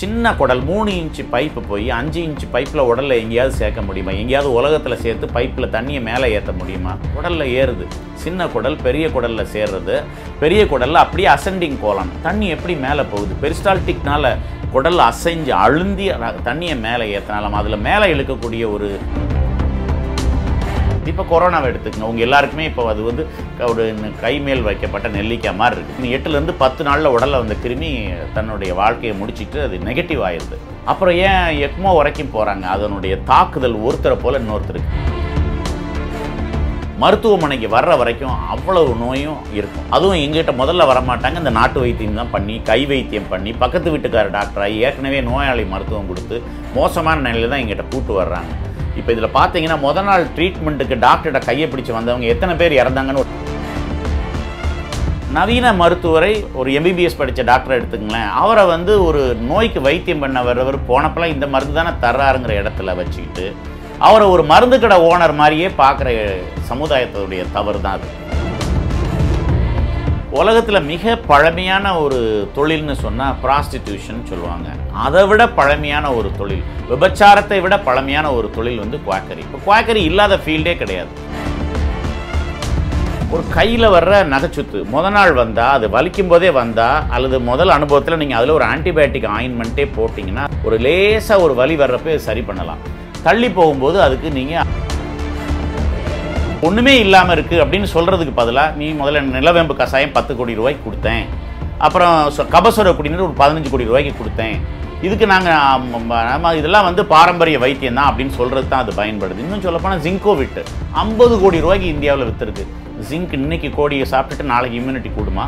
சின்ன குடல் மூணு இன்ச்சு பைப்பு போய் அஞ்சு இன்ச்சு பைப்பில் உடலில் எங்கேயாவது சேர்க்க முடியுமா எங்கேயாவது உலகத்தில் சேர்த்து பைப்பில் தண்ணியை மேலே ஏற்ற முடியுமா உடலில் ஏறுது சின்ன குடல் பெரிய குடலில் சேர்றது பெரிய குடலில் அப்படியே அசெண்டிங் கோலம் தண்ணி எப்படி மேலே போகுது பெரிஸ்டால்டிக்னால் குடல் அசைஞ்சு அழுந்தி தண்ணியை மேலே ஏற்றினாலும் அதில் மேலே இழுக்கக்கூடிய ஒரு இப்போ கொரோனாவை எடுத்துக்கங்க உங்கள் எல்லாருக்குமே இப்போ அது வந்து ஒரு கை மேல் வைக்கப்பட்ட நெல்லிக்காய் மாதிரி இருக்குது எட்டுலேருந்து பத்து நாளில் உடலில் வந்த கிருமி தன்னுடைய வாழ்க்கையை முடிச்சிட்டு அது நெகட்டிவ் ஆயிடுது அப்புறம் ஏன் எக்மோ வரைக்கும் போகிறாங்க அதனுடைய தாக்குதல் ஒருத்தரை போல் இன்னொருத்தருக்கு மருத்துவமனைக்கு வர்ற வரைக்கும் அவ்வளவு நோயும் இருக்கும் அதுவும் எங்கிட்ட முதல்ல வரமாட்டாங்க இந்த நாட்டு வைத்தியம் தான் பண்ணி கை வைத்தியம் பண்ணி பக்கத்து வீட்டுக்கார டாக்டராக ஏற்கனவே நோயாளி மருத்துவம் கொடுத்து மோசமான நிலையில் தான் எங்கிட்ட கூட்டு வர்றாங்க இப்போ இதில் பார்த்தீங்கன்னா முத நாள் ட்ரீட்மெண்ட்டுக்கு டாக்டர்கிட்ட கையை பிடிச்சி வந்தவங்க எத்தனை பேர் இறந்தாங்கன்னு நவீன மருத்துவரை ஒரு எம்பிபிஎஸ் படித்த டாக்டரை எடுத்துக்கங்களேன் அவரை வந்து ஒரு நோய்க்கு வைத்தியம் பண்ண வர்றவர் போனப்பெல்லாம் இந்த மருந்து தானே தர்றாருங்கிற இடத்துல வச்சுக்கிட்டு அவரை ஒரு மருந்து கடை ஓனர் மாதிரியே பார்க்குற சமுதாயத்தினுடைய தவறு தான் அது உலகத்தில் மிக பழமையான ஒரு தொழில்னு சொன்னால் ப்ராஸ்டிடியூஷன் சொல்லுவாங்க அதை விட பழமையான ஒரு தொழில் விபச்சாரத்தை விட பழமையான ஒரு தொழில் வந்து குவாக்கரி இப்போ குவாக்கரி இல்லாத ஃபீல்டே கிடையாது ஒரு கையில் வர்ற நகைச்சுத்து முத நாள் வந்தால் அது வலிக்கும் போதே வந்தால் அல்லது முதல் அனுபவத்தில் நீங்கள் அதில் ஒரு ஆன்டிபயோட்டிக் ஆயின்மெண்ட்டே போட்டிங்கன்னா ஒரு லேசாக ஒரு வலி வர்றப்ப சரி பண்ணலாம் தள்ளி போகும்போது அதுக்கு நீங்கள் ஒன்றுமே இல்லாமல் இருக்குது அப்படின்னு சொல்கிறதுக்கு பதிலாக நீ முதல்ல நிலவேம்பு கஷாயம் பத்து கோடி ரூபாய்க்கு கொடுத்தேன் அப்புறம் கபசுர குடிநீர் ஒரு பதினஞ்சு கோடி ரூபாய்க்கு கொடுத்தேன் இதுக்கு நாங்கள் நம்ம இதெல்லாம் வந்து பாரம்பரிய வைத்தியம் தான் அப்படின்னு சொல்கிறது தான் அது பயன்படுது இன்னும் சொல்லப்போனால் விட்டு ஐம்பது கோடி ரூபாய்க்கு இந்தியாவில் விற்றுருக்கு ஜிங்க் இன்னைக்கு கோடியை சாப்பிட்டுட்டு நாளைக்கு இம்யூனிட்டி கூடுமா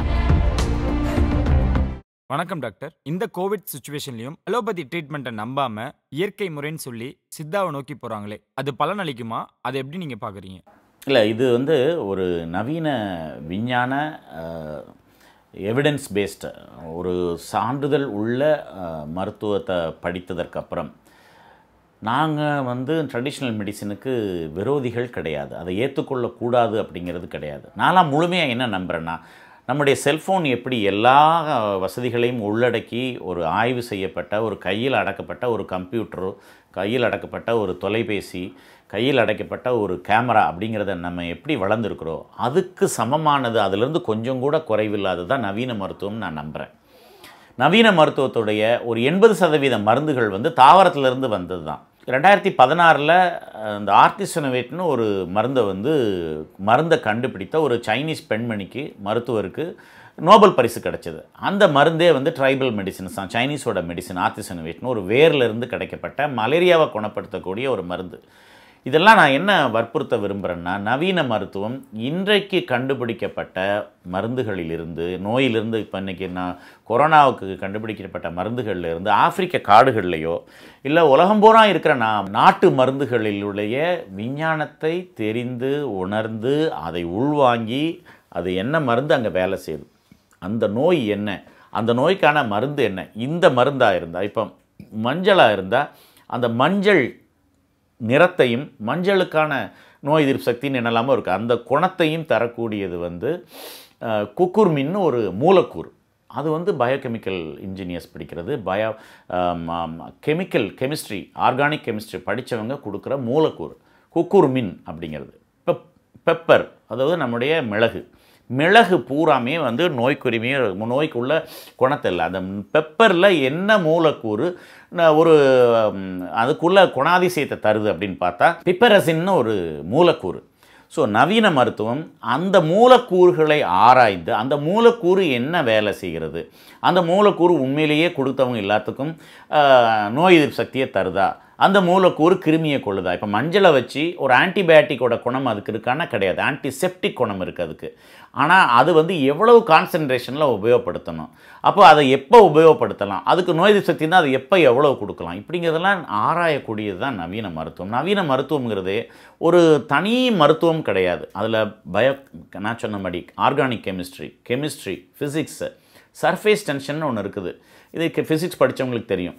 வணக்கம் டாக்டர் இந்த கோவிட் சுச்சுவேஷன்லையும் அலோபதி ட்ரீட்மெண்ட்டை நம்பாம இயற்கை முறைன்னு சொல்லி சித்தாவை நோக்கி போகிறாங்களே அது பலனளிக்குமா அதை எப்படி நீங்கள் பார்க்குறீங்க இல்லை இது வந்து ஒரு நவீன விஞ்ஞான எவிடன்ஸ் பேஸ்டு ஒரு சான்றிதழ் உள்ள மருத்துவத்தை படித்ததற்கப்புறம் நாங்கள் வந்து ட்ரெடிஷ்னல் மெடிசனுக்கு விரோதிகள் கிடையாது அதை ஏற்றுக்கொள்ளக்கூடாது அப்படிங்கிறது கிடையாது நான்லாம் முழுமையாக என்ன நம்புகிறேன்னா நம்முடைய செல்ஃபோன் எப்படி எல்லா வசதிகளையும் உள்ளடக்கி ஒரு ஆய்வு செய்யப்பட்ட ஒரு கையில் அடக்கப்பட்ட ஒரு கம்ப்யூட்டர் கையில் அடக்கப்பட்ட ஒரு தொலைபேசி கையில் அடைக்கப்பட்ட ஒரு கேமரா அப்படிங்கிறத நம்ம எப்படி வளர்ந்துருக்குறோம் அதுக்கு சமமானது அதிலிருந்து கொஞ்சம் கூட குறைவில்லாத தான் நவீன மருத்துவம் நான் நம்புகிறேன் நவீன மருத்துவத்துடைய ஒரு எண்பது சதவீத மருந்துகள் வந்து தாவரத்திலேருந்து வந்தது தான் ரெண்டாயிரத்தி பதினாறில் இந்த ஆர்டிசனவேட்னு ஒரு மருந்தை வந்து மருந்தை கண்டுபிடித்த ஒரு சைனீஸ் பெண்மணிக்கு மருத்துவருக்கு நோபல் பரிசு கிடைச்சது அந்த மருந்தே வந்து ட்ரைபல் மெடிசன்ஸ் தான் சைனீஸோட மெடிசன் ஆர்டிசனவேட்னு ஒரு வேர்லேருந்து கிடைக்கப்பட்ட மலேரியாவை குணப்படுத்தக்கூடிய ஒரு மருந்து இதெல்லாம் நான் என்ன வற்புறுத்த விரும்புகிறேன்னா நவீன மருத்துவம் இன்றைக்கு கண்டுபிடிக்கப்பட்ட மருந்துகளிலிருந்து நோயிலிருந்து இப்போ இன்றைக்கி நான் கொரோனாவுக்கு கண்டுபிடிக்கப்பட்ட மருந்துகள்லேருந்து ஆப்பிரிக்க காடுகள்லையோ இல்லை உலகம் பூரா இருக்கிற நான் நாட்டு மருந்துகளிலுடைய விஞ்ஞானத்தை தெரிந்து உணர்ந்து அதை உள்வாங்கி அது என்ன மருந்து அங்கே வேலை செய்யுது அந்த நோய் என்ன அந்த நோய்க்கான மருந்து என்ன இந்த மருந்தாக இருந்தால் இப்போ மஞ்சளாக இருந்தால் அந்த மஞ்சள் நிறத்தையும் மஞ்சளுக்கான நோய் எதிர்ப்பு சக்தின்னு என்னெல்லாமோ இருக்குது அந்த குணத்தையும் தரக்கூடியது வந்து குக்குர்மின்னு ஒரு மூலக்கூறு அது வந்து பயோகெமிக்கல் இன்ஜினியர்ஸ் படிக்கிறது biochemical chemistry organic chemistry படித்தவங்க கொடுக்குற மூலக்கூறு குக்குர்மின் அப்படிங்கிறது பெப் பெப்பர் அதாவது நம்முடைய மிளகு மிளகு பூராமே வந்து நோய்க்குரிமையே நோய்க்குள்ள குணத்தில் அந்த பெப்பரில் என்ன மூலக்கூறு ஒரு அதுக்குள்ளே குணாதிசயத்தை தருது அப்படின்னு பார்த்தா பிப்பரசின்னு ஒரு மூலக்கூறு ஸோ நவீன மருத்துவம் அந்த மூலக்கூறுகளை ஆராய்ந்து அந்த மூலக்கூறு என்ன வேலை செய்கிறது அந்த மூலக்கூறு உண்மையிலேயே கொடுத்தவங்க எல்லாத்துக்கும் நோய் எதிர்ப்பு சக்தியை தருதா அந்த மூலக்கூறு கிருமியை கொள்ளுதா இப்போ மஞ்சளை வச்சு ஒரு ஆன்டிபயாட்டிக்கோட குணம் அதுக்கு இருக்கானா கிடையாது ஆன்டிசெப்டிக் குணம் இருக்குது அதுக்கு ஆனால் அது வந்து எவ்வளவு கான்சன்ட்ரேஷனில் உபயோகப்படுத்தணும் அப்போ அதை எப்போ உபயோகப்படுத்தலாம் அதுக்கு நோய் சக்தி தான் அது எப்போ எவ்வளோ கொடுக்கலாம் இப்படிங்கிறதெல்லாம் ஆராயக்கூடியது தான் நவீன மருத்துவம் நவீன மருத்துவங்கிறது ஒரு தனி மருத்துவம் கிடையாது அதில் பயோ நான் சொன்ன மாதிரி organic chemistry chemistry physics surface tension ஒன்று இருக்குது இது ஃபிசிக்ஸ் படித்தவங்களுக்கு தெரியும்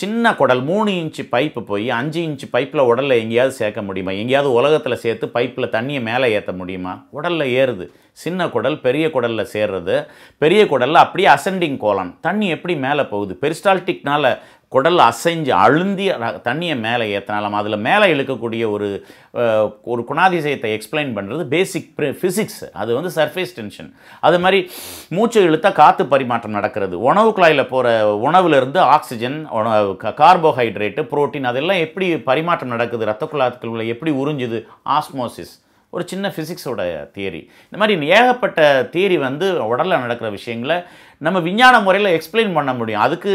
சின்ன குடல் மூணு இன்ச்சு பைப்பு போய் அஞ்சு இன்ச்சு பைப்பில் உடலில் எங்கேயாவது சேர்க்க முடியுமா எங்கேயாவது உலகத்தில் சேர்த்து பைப்பில் தண்ணியை மேலே ஏற்ற முடியுமா உடலில் ஏறுது சின்ன குடல் பெரிய குடலில் சேர்றது பெரிய குடலில் அப்படியே அசெண்டிங் கோலம் தண்ணி எப்படி மேலே போகுது பெரிஸ்டால்டிக்னால் குடல் அசைஞ்சு அழுந்தி தண்ணியை மேலே ஏற்றினாலும் அதில் மேலே இழுக்கக்கூடிய ஒரு ஒரு குணாதிசயத்தை எக்ஸ்பிளைன் பண்ணுறது பேசிக் ஃபிசிக்ஸ் அது வந்து சர்ஃபேஸ் டென்ஷன் அது மாதிரி மூச்சு இழுத்தா காற்று பரிமாற்றம் நடக்கிறது உணவு குழாயில் போகிற உணவுலேருந்து ஆக்சிஜன் கார்போஹைட்ரேட்டு புரோட்டீன் அதெல்லாம் எப்படி பரிமாற்றம் நடக்குது ரத்த குழாத்துக்குள்ள எப்படி உறிஞ்சுது ஆஸ்மோசிஸ் ஒரு சின்ன ஃபிசிக்ஸோட தியரி இந்த மாதிரி ஏகப்பட்ட தியரி வந்து உடலில் நடக்கிற விஷயங்களை நம்ம விஞ்ஞான முறையில் எக்ஸ்பிளைன் பண்ண முடியும் அதுக்கு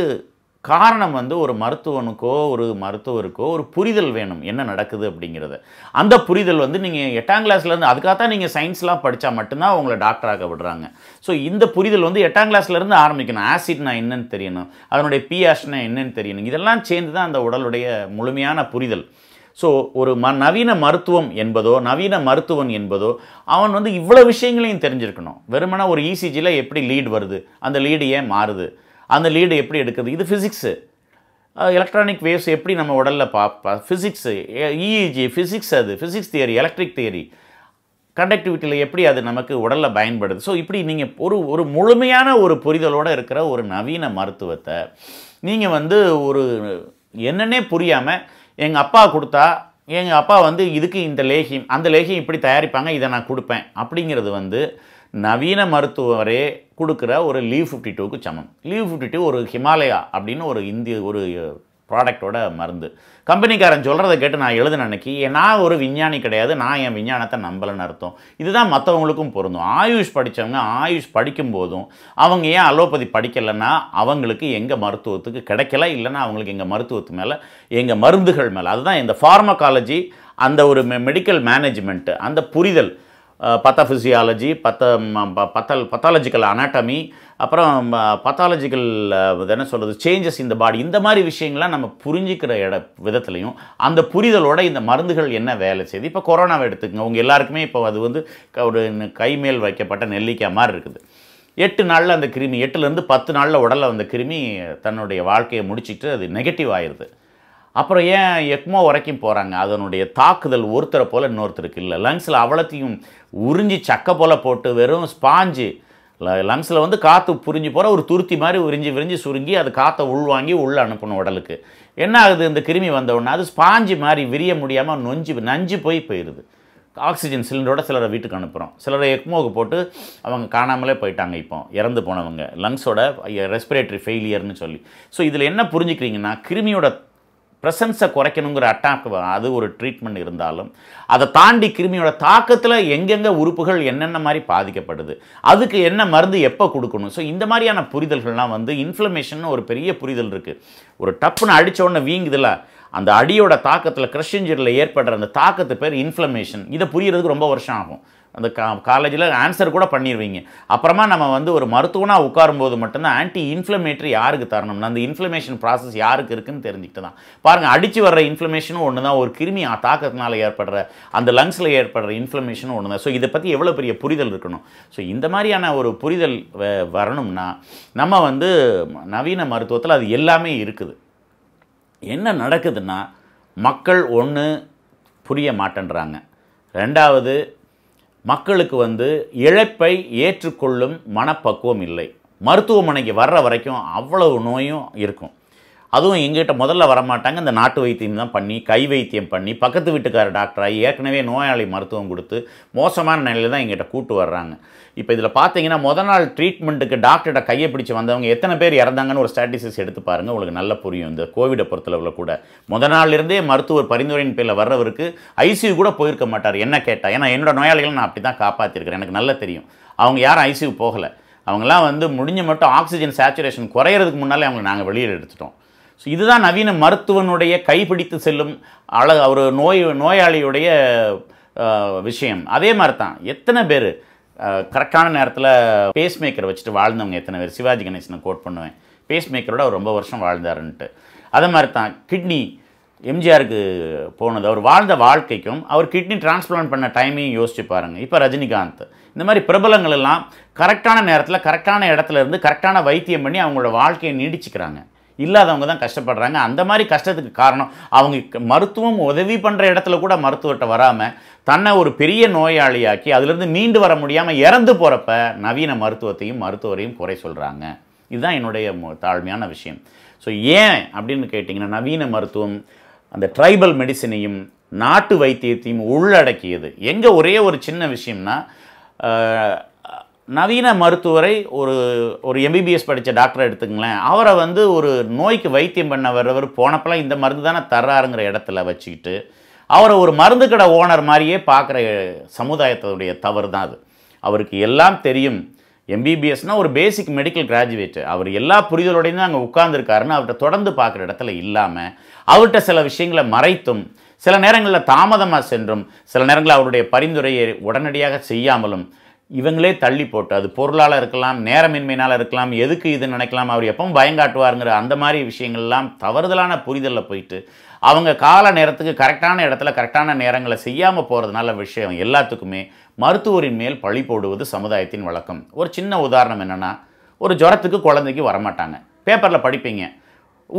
காரணம் வந்து ஒரு மருத்துவனுக்கோ ஒரு மருத்துவருக்கோ ஒரு புரிதல் வேணும் என்ன நடக்குது அப்படிங்கிறத அந்த புரிதல் வந்து நீங்கள் எட்டாம் கிளாஸ்லேருந்து அதுக்காகத்தான் நீங்கள் சயின்ஸ்லாம் படித்தா மட்டும்தான் உங்களை டாக்டராக விடுறாங்க ஸோ இந்த புரிதல் வந்து எட்டாம் கிளாஸ்லேருந்து ஆரம்பிக்கணும் ஆசிட்னா என்னன்னு தெரியணும் அதனுடைய பிஆஷ்னா என்னன்னு தெரியணும் இதெல்லாம் சேர்ந்து தான் அந்த உடலுடைய முழுமையான புரிதல் ஸோ ஒரு ம நவீன மருத்துவம் என்பதோ நவீன மருத்துவன் என்பதோ அவன் வந்து இவ்வளோ விஷயங்களையும் தெரிஞ்சிருக்கணும் வெறுமனா ஒரு இசிஜியில் e எப்படி லீடு வருது அந்த லீடு ஏன் மாறுது அந்த லீடு எப்படி எடுக்குது இது ஃபிசிக்ஸு எலக்ட்ரானிக் வேவ்ஸ் எப்படி நம்ம உடலில் பார்ப்பா ஃபிசிக்ஸு இஇஜி ஃபிசிக்ஸ் அது ஃபிசிக்ஸ் தியரி எலக்ட்ரிக் தியரி கண்டக்டிவிட்டியில் எப்படி அது நமக்கு உடலில் பயன்படுது ஸோ இப்படி நீங்கள் ஒரு ஒரு முழுமையான ஒரு புரிதலோடு இருக்கிற ஒரு நவீன மருத்துவத்தை நீங்கள் வந்து ஒரு என்னன்னே புரியாமல் எங்கள் அப்பா கொடுத்தா எங்கள் அப்பா வந்து இதுக்கு இந்த லேகியம் அந்த லேகியம் இப்படி தயாரிப்பாங்க இதை நான் கொடுப்பேன் அப்படிங்கிறது வந்து நவீன மருத்துவரே கொடுக்குற ஒரு லீவ் ஃபிஃப்டி டூக்கு சமம் லீவ் ஃபிஃப்டி டூ ஒரு ஹிமாலயா அப்படின்னு ஒரு இந்திய ஒரு ப்ராடக்டோட மருந்து கம்பெனிக்காரன் சொல்கிறத கேட்டு நான் எழுதுன அன்னைக்கு நான் ஒரு விஞ்ஞானி கிடையாது நான் என் விஞ்ஞானத்தை நம்பலைன்னு அர்த்தம் இதுதான் மற்றவங்களுக்கும் பொருந்தும் ஆயுஷ் படித்தவங்க ஆயுஷ் படிக்கும் போதும் அவங்க ஏன் அலோபதி படிக்கலைன்னா அவங்களுக்கு எங்கள் மருத்துவத்துக்கு கிடைக்கல இல்லைன்னா அவங்களுக்கு எங்கள் மருத்துவத்து மேலே எங்கள் மருந்துகள் மேலே அதுதான் இந்த ஃபார்மகாலஜி அந்த ஒரு மெடிக்கல் மேனேஜ்மெண்ட்டு அந்த புரிதல் பத்தஃபிசியாலஜி பத்த பத்தல் பத்தாலஜிக்கல் அனாட்டமி அப்புறம் பத்தாலஜிக்கல் என்ன சொல்கிறது சேஞ்சஸ் இந்த பாடி இந்த மாதிரி விஷயங்கள்லாம் நம்ம புரிஞ்சிக்கிற இட விதத்துலையும் அந்த புரிதலோட இந்த மருந்துகள் என்ன வேலை செய்யுது இப்போ கொரோனாவை எடுத்துக்கங்க உங்கள் எல்லாருக்குமே இப்போ அது வந்து ஒரு கை மேல் வைக்கப்பட்ட நெல்லிக்காய் மாதிரி இருக்குது எட்டு நாளில் அந்த கிருமி எட்டுலேருந்து பத்து நாளில் உடலில் அந்த கிருமி தன்னுடைய வாழ்க்கையை முடிச்சுட்டு அது நெகட்டிவ் ஆயிடுது அப்புறம் ஏன் எக்மோ வரைக்கும் போகிறாங்க அதனுடைய தாக்குதல் ஒருத்தரை போல் இன்னொருத்தருக்கு இல்லை லங்ஸில் அவ்வளோத்தையும் உறிஞ்சி சக்கை போல் போட்டு வெறும் ஸ்பாஞ்சு லங்ஸில் வந்து காற்று புரிஞ்சு போகிற ஒரு துருத்தி மாதிரி உறிஞ்சி விரிஞ்சு சுருங்கி அது காற்றை உள்வாங்கி உள்ளே அனுப்பணும் உடலுக்கு என்ன ஆகுது இந்த கிருமி வந்தவுடனே அது ஸ்பாஞ்சு மாதிரி விரிய முடியாமல் நொஞ்சு நஞ்சு போய் போயிடுது ஆக்சிஜன் சிலிண்டரோட சிலரை வீட்டுக்கு அனுப்புகிறோம் சிலரை எக்மோவுக்கு போட்டு அவங்க காணாமலே போயிட்டாங்க இப்போ இறந்து போனவங்க லங்ஸோட ரெஸ்பிரேட்டரி ஃபெயிலியர்னு சொல்லி ஸோ இதில் என்ன புரிஞ்சுக்கிறீங்கன்னா கிருமியோட ப்ரெசன்ஸை குறைக்கணுங்கிற அட்டாக் அது ஒரு ட்ரீட்மெண்ட் இருந்தாலும் அதை தாண்டி கிருமியோட தாக்கத்தில் எங்கெங்கே உறுப்புகள் என்னென்ன மாதிரி பாதிக்கப்படுது அதுக்கு என்ன மருந்து எப்போ கொடுக்கணும் ஸோ இந்த மாதிரியான புரிதல்கள்லாம் வந்து இன்ஃப்ளமேஷன் ஒரு பெரிய புரிதல் இருக்குது ஒரு டப்புன்னு அடித்தோடனே வீங்குதில்ல அந்த அடியோட தாக்கத்தில் கிரஷிஞ்சரில் ஏற்படுற அந்த தாக்கத்து பேர் இன்ஃப்ளமேஷன் இதை புரியறதுக்கு ரொம்ப வருஷம் ஆகும் அந்த கா காலேஜில் ஆன்சர் கூட பண்ணிடுவீங்க அப்புறமா நம்ம வந்து ஒரு மருத்துவனாக உட்காரும்போது மட்டும்தான் ஆன்டி இன்ஃப்ளமேட்டரி யாருக்கு தரணும்னா அந்த இன்ஃப்ளமேஷன் ப்ராசஸ் யாருக்கு இருக்குன்னு தெரிஞ்சுக்கிட்டு தான் பாருங்கள் அடித்து வர்ற இன்ஃப்ளமேஷனும் ஒன்று தான் ஒரு கிருமி தாக்கத்தினால ஏற்படுற அந்த லங்ஸில் ஏற்படுற இன்ஃப்ளமேஷனும் ஒன்று தான் ஸோ இதை பற்றி எவ்வளோ பெரிய புரிதல் இருக்கணும் ஸோ இந்த மாதிரியான ஒரு புரிதல் வரணும்னா நம்ம வந்து நவீன மருத்துவத்தில் அது எல்லாமே இருக்குது என்ன நடக்குதுன்னா மக்கள் ஒன்று புரிய மாட்டேன்றாங்க ரெண்டாவது மக்களுக்கு வந்து இழப்பை ஏற்றுக்கொள்ளும் மனப்பக்குவம் இல்லை மருத்துவமனைக்கு வர்ற வரைக்கும் அவ்வளவு நோயும் இருக்கும் அதுவும் எங்கிட்ட முதல்ல வரமாட்டாங்க இந்த நாட்டு வைத்தியம் தான் பண்ணி கை வைத்தியம் பண்ணி பக்கத்து வீட்டுக்கார டாக்டராகி ஏற்கனவே நோயாளி மருத்துவம் கொடுத்து மோசமான நிலையில் தான் எங்கிட்ட கூட்டு வர்றாங்க இப்போ இதில் பார்த்தீங்கன்னா முதல் நாள் ட்ரீட்மெண்ட்டுக்கு டாக்டர்கிட்ட கையை பிடிச்சி வந்தவங்க எத்தனை பேர் இறந்தாங்கன்னு ஒரு ஸ்டாட்டிஸ்டிக்ஸ் எடுத்து பாருங்கள் உங்களுக்கு நல்லா புரியும் இந்த கோவிடை பொறுத்தளவில் கூட முத நாள்லேருந்தே மருத்துவர் பரிந்துரையின் பேரில் வர்றவருக்கு ஐசியூ கூட போயிருக்க மாட்டார் என்ன கேட்டால் ஏன்னா என்னோடய நோயாளிகள் நான் அப்படி தான் காப்பாற்றிருக்கிறேன் எனக்கு நல்லா தெரியும் அவங்க யாரும் ஐசியூ போகலை அவங்களாம் வந்து முடிஞ்ச மட்டும் ஆக்சிஜன் சேச்சுரேஷன் குறையிறதுக்கு முன்னாலே அவங்களை நாங்கள் வெளியில் எடுத்துட்டோம் ஸோ இதுதான் நவீன மருத்துவனுடைய கைப்பிடித்து செல்லும் அழ ஒரு நோய் நோயாளியுடைய விஷயம் அதே மாதிரி தான் எத்தனை பேர் கரெக்டான நேரத்தில் பேஸ்மேக்கரை வச்சுட்டு வாழ்ந்தவங்க எத்தனை பேர் சிவாஜி கணேசனை கோட் பண்ணுவேன் பேஸ்மேக்கரோட அவர் ரொம்ப வருஷம் வாழ்ந்தாருன்ட்டு அதே மாதிரி தான் கிட்னி எம்ஜிஆருக்கு போனது அவர் வாழ்ந்த வாழ்க்கைக்கும் அவர் கிட்னி டிரான்ஸ்பிளான் பண்ண டைமையும் யோசிச்சு பாருங்கள் இப்போ ரஜினிகாந்த் இந்த மாதிரி பிரபலங்கள் எல்லாம் கரெக்டான நேரத்தில் கரெக்டான இடத்துல இருந்து கரெக்டான வைத்தியம் பண்ணி அவங்களோட வாழ்க்கையை நீடிச்சுக்கிறாங்க இல்லாதவங்க தான் கஷ்டப்படுறாங்க அந்த மாதிரி கஷ்டத்துக்கு காரணம் அவங்க மருத்துவம் உதவி பண்ணுற இடத்துல கூட மருத்துவர்கிட்ட வராமல் தன்னை ஒரு பெரிய நோயாளியாக்கி அதுலேருந்து மீண்டு வர முடியாமல் இறந்து போகிறப்ப நவீன மருத்துவத்தையும் மருத்துவரையும் குறை சொல்கிறாங்க இதுதான் என்னுடைய தாழ்மையான விஷயம் ஸோ ஏன் அப்படின்னு கேட்டிங்கன்னா நவீன மருத்துவம் அந்த ட்ரைபல் மெடிசினையும் நாட்டு வைத்தியத்தையும் உள்ளடக்கியது எங்கே ஒரே ஒரு சின்ன விஷயம்னா நவீன மருத்துவரை ஒரு ஒரு எம்பிபிஎஸ் படித்த டாக்டரை எடுத்துக்கங்களேன் அவரை வந்து ஒரு நோய்க்கு வைத்தியம் பண்ண வர்றவர் போனப்பெல்லாம் இந்த மருந்து தானே தர்றாருங்கிற இடத்துல வச்சுக்கிட்டு அவரை ஒரு மருந்து கடை ஓனர் மாதிரியே பார்க்குற சமுதாயத்தினுடைய தவறு தான் அது அவருக்கு எல்லாம் தெரியும் எம்பிபிஎஸ்னால் ஒரு பேசிக் மெடிக்கல் கிராஜுவேட்டு அவர் எல்லா புரிதலோடையும் தான் அங்கே உட்காந்துருக்காருன்னு அவர்கிட்ட தொடர்ந்து பார்க்குற இடத்துல இல்லாமல் அவர்கிட்ட சில விஷயங்களை மறைத்தும் சில நேரங்களில் தாமதமாக சென்றும் சில நேரங்களில் அவருடைய பரிந்துரையை உடனடியாக செய்யாமலும் இவங்களே தள்ளி போட்டு அது பொருளால் இருக்கலாம் நேரமின்மையினால் இருக்கலாம் எதுக்கு இது நினைக்கலாம் அவர் எப்பவும் பயங்காட்டுவாருங்கிற அந்த மாதிரி விஷயங்கள்லாம் தவறுதலான புரிதலில் போயிட்டு அவங்க கால நேரத்துக்கு கரெக்டான இடத்துல கரெக்டான நேரங்களை செய்யாமல் போகிறதுனால விஷயம் எல்லாத்துக்குமே மருத்துவரின் மேல் பழி போடுவது சமுதாயத்தின் வழக்கம் ஒரு சின்ன உதாரணம் என்னென்னா ஒரு ஜுரத்துக்கு குழந்தைக்கு வரமாட்டாங்க பேப்பரில் படிப்பீங்க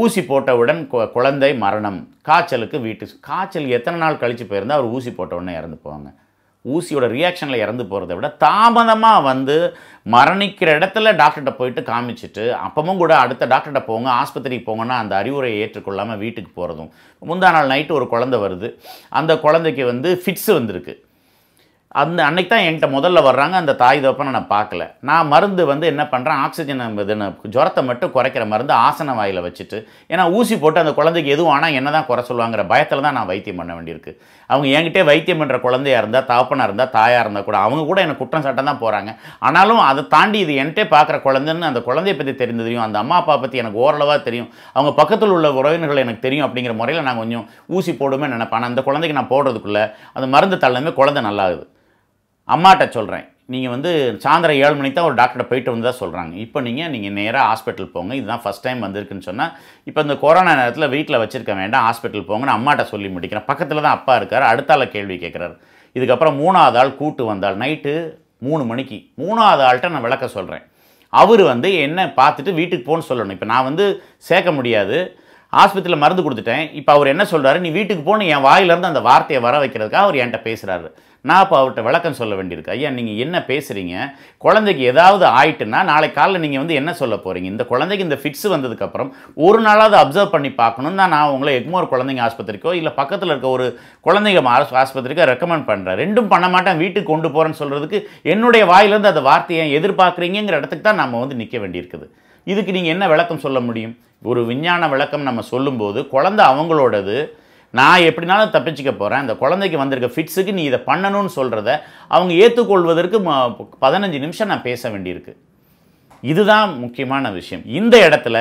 ஊசி போட்டவுடன் குழந்தை மரணம் காய்ச்சலுக்கு வீட்டு காய்ச்சல் எத்தனை நாள் கழித்து போயிருந்தால் அவர் ஊசி போட்டவுடனே இறந்து போவாங்க ஊசியோட ரியாக்ஷனில் இறந்து போகிறத விட தாமதமாக வந்து மரணிக்கிற இடத்துல டாக்டர்கிட்ட போயிட்டு காமிச்சிட்டு அப்பவும் கூட அடுத்த டாக்டர்கிட்ட போங்க ஆஸ்பத்திரிக்கு போங்கன்னா அந்த அறிவுரையை ஏற்றுக்கொள்ளாமல் வீட்டுக்கு போகிறதும் முந்தா நாள் நைட்டு ஒரு குழந்தை வருது அந்த குழந்தைக்கு வந்து ஃபிட்ஸு வந்திருக்கு அந்த அன்னைக்கு தான் என்கிட்ட முதல்ல வர்றாங்க அந்த தாய் தோப்பனை நான் பார்க்கல நான் மருந்து வந்து என்ன பண்ணுறேன் ஆக்சிஜன் இதுன்னு ஜுரத்தை மட்டும் குறைக்கிற மருந்து ஆசன வாயில் வச்சுட்டு ஏன்னா ஊசி போட்டு அந்த குழந்தைக்கு எதுவும் ஆனால் என்ன தான் குறை சொல்லுவாங்கிற பயத்தில் தான் நான் வைத்தியம் பண்ண வேண்டியிருக்கு அவங்க என்கிட்டே வைத்தியம் பண்ணுற குழந்தையாக இருந்தால் தாப்பனாக இருந்தால் தாயாக இருந்தால் கூட அவங்க கூட எனக்கு குற்றம் சாட்டம் தான் போகிறாங்க ஆனாலும் அதை தாண்டி இது என்கிட்டே பார்க்குற குழந்தைன்னு அந்த குழந்தைய பற்றி தெரிந்து தெரியும் அந்த அம்மா அப்பா பற்றி எனக்கு ஓரளவாக தெரியும் அவங்க பக்கத்தில் உள்ள உறவினர்கள் எனக்கு தெரியும் அப்படிங்கிற முறையில் நான் கொஞ்சம் ஊசி போடுமே நினைப்பேன் ஆனால் அந்த குழந்தைக்கு நான் போடுறதுக்குள்ளே அந்த மருந்து தள்ளமே குழந்தை நல்லாகுது அம்மாட்ட சொல்கிறேன் நீங்கள் வந்து சாயந்தரம் ஏழு மணிக்கு தான் ஒரு டாக்டரை போயிட்டு தான் சொல்கிறாங்க இப்போ நீங்கள் நீங்கள் நேராக ஹாஸ்பிட்டல் போங்க இதுதான் ஃபஸ்ட் டைம் வந்திருக்குன்னு சொன்னால் இப்போ இந்த கொரோனா நேரத்தில் வீட்டில் வச்சுருக்க வேண்டாம் ஹாஸ்பிட்டல் போங்கன்னு அம்மாட்ட சொல்லி முடிக்கிறேன் பக்கத்தில் தான் அப்பா இருக்கார் அடுத்தால கேள்வி கேட்குறாரு இதுக்கப்புறம் மூணாவது ஆள் கூட்டு வந்தால் நைட்டு மூணு மணிக்கு மூணாவது ஆள்கிட்ட நான் விளக்க சொல்கிறேன் அவர் வந்து என்ன பார்த்துட்டு வீட்டுக்கு போகணுன்னு சொல்லணும் இப்போ நான் வந்து சேர்க்க முடியாது ஆஸ்பத்திரியில் மருந்து கொடுத்துட்டேன் இப்போ அவர் என்ன சொல்கிறாரு நீ வீட்டுக்கு போகணும் என் வாயிலேருந்து அந்த வார்த்தையை வர வைக்கிறதுக்காக அவர் என்கிட்ட பேசுகிறாரு நான் இப்போ அவர்கிட்ட விளக்கம் சொல்ல வேண்டியிருக்கு ஐயா நீங்கள் என்ன பேசுகிறீங்க குழந்தைக்கு ஏதாவது ஆயிட்டுன்னா நாளை காலையில் நீங்கள் வந்து என்ன சொல்ல போகிறீங்க இந்த குழந்தைக்கு இந்த ஃபிட்ஸ் வந்ததுக்கப்புறம் ஒரு நாளாவது அப்சர்வ் பண்ணி பார்க்கணும்னு தான் நான் உங்களை எக்மோர் குழந்தைங்க ஆஸ்பத்திரிக்கோ இல்லை பக்கத்தில் இருக்க ஒரு குழந்தைங்க ஆஸ்பத்திரிக்கோ ரெக்கமெண்ட் பண்ணுறேன் ரெண்டும் பண்ண மாட்டேன் வீட்டுக்கு கொண்டு போகிறேன்னு சொல்கிறதுக்கு என்னுடைய வாயிலேருந்து அந்த வார்த்தையை எதிர்பார்க்குறீங்கிற இடத்துக்கு தான் நம்ம வந்து நிற்க வேண்டியிருக்குது இதுக்கு நீங்கள் என்ன விளக்கம் சொல்ல முடியும் ஒரு விஞ்ஞான விளக்கம் நம்ம சொல்லும்போது குழந்த அவங்களோடது நான் எப்படினாலும் தப்பிச்சிக்க போகிறேன் இந்த குழந்தைக்கு வந்திருக்க ஃபிட்ஸுக்கு நீ இதை பண்ணணும்னு சொல்கிறத அவங்க ஏற்றுக்கொள்வதற்கு பதினஞ்சு நிமிஷம் நான் பேச வேண்டியிருக்கு இதுதான் முக்கியமான விஷயம் இந்த இடத்துல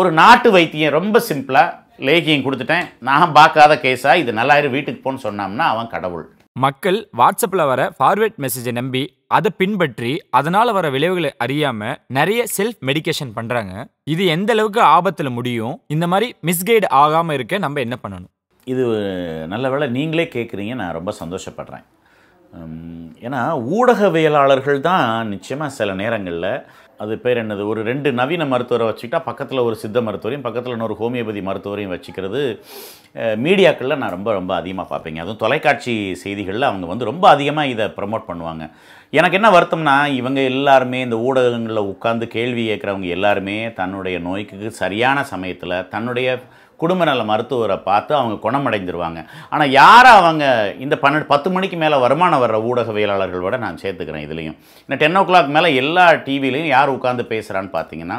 ஒரு நாட்டு வைத்தியம் ரொம்ப சிம்பிளாக லேகியம் கொடுத்துட்டேன் நான் பார்க்காத கேஸாக இது நல்லாயிரம் வீட்டுக்கு போன்னு சொன்னோம்னா அவன் கடவுள் மக்கள் வாட்ஸ்அப்பில் வர ஃபார்வேர்ட் மெசேஜை நம்பி அதை பின்பற்றி அதனால் வர விளைவுகளை அறியாமல் நிறைய செல்ஃப் மெடிக்கேஷன் பண்ணுறாங்க இது எந்த அளவுக்கு ஆபத்தில் முடியும் இந்த மாதிரி மிஸ்கைடு ஆகாமல் இருக்க நம்ம என்ன பண்ணணும் இது நல்ல வேலை நீங்களே கேட்குறீங்க நான் ரொம்ப சந்தோஷப்படுறேன் ஏன்னா ஊடகவியலாளர்கள் தான் நிச்சயமாக சில நேரங்களில் அது பேர் என்னது ஒரு ரெண்டு நவீன மருத்துவரை வச்சுக்கிட்டா பக்கத்தில் ஒரு சித்த மருத்துவரையும் பக்கத்தில் இன்னொரு ஹோமியோபதி மருத்துவரையும் வச்சுக்கிறது மீடியாக்களில் நான் ரொம்ப ரொம்ப அதிகமாக பார்ப்பேங்க அதுவும் தொலைக்காட்சி செய்திகளில் அவங்க வந்து ரொம்ப அதிகமாக இதை ப்ரமோட் பண்ணுவாங்க எனக்கு என்ன வருத்தம்னா இவங்க எல்லாருமே இந்த ஊடகங்களில் உட்காந்து கேள்வி கேட்குறவங்க எல்லாருமே தன்னுடைய நோய்க்கு சரியான சமயத்தில் தன்னுடைய குடும்ப நல மருத்துவரை பார்த்து அவங்க குணமடைந்துருவாங்க ஆனால் யாரை அவங்க இந்த பன்னெண்டு பத்து மணிக்கு மேலே வருமானம் வர்ற ஊடகவியலாளர்களோட நான் சேர்த்துக்கிறேன் இதுலேயும் இந்த டென் ஓ கிளாக் மேலே எல்லா டிவிலையும் யார் உட்காந்து பேசுகிறான்னு பார்த்தீங்கன்னா